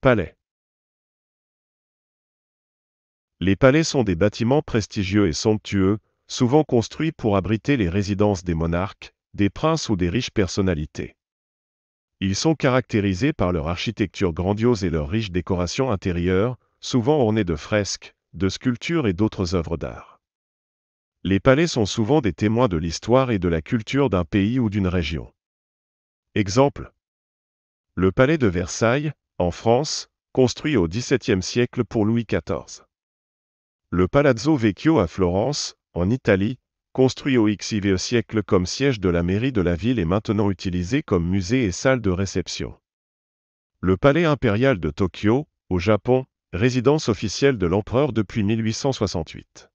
Palais. Les palais sont des bâtiments prestigieux et somptueux, souvent construits pour abriter les résidences des monarques, des princes ou des riches personnalités. Ils sont caractérisés par leur architecture grandiose et leur riche décoration intérieure, souvent ornée de fresques, de sculptures et d'autres œuvres d'art. Les palais sont souvent des témoins de l'histoire et de la culture d'un pays ou d'une région. Exemple le palais de Versailles, en France, construit au XVIIe siècle pour Louis XIV. Le Palazzo Vecchio à Florence, en Italie, construit au XIVe siècle comme siège de la mairie de la ville et maintenant utilisé comme musée et salle de réception. Le Palais impérial de Tokyo, au Japon, résidence officielle de l'empereur depuis 1868.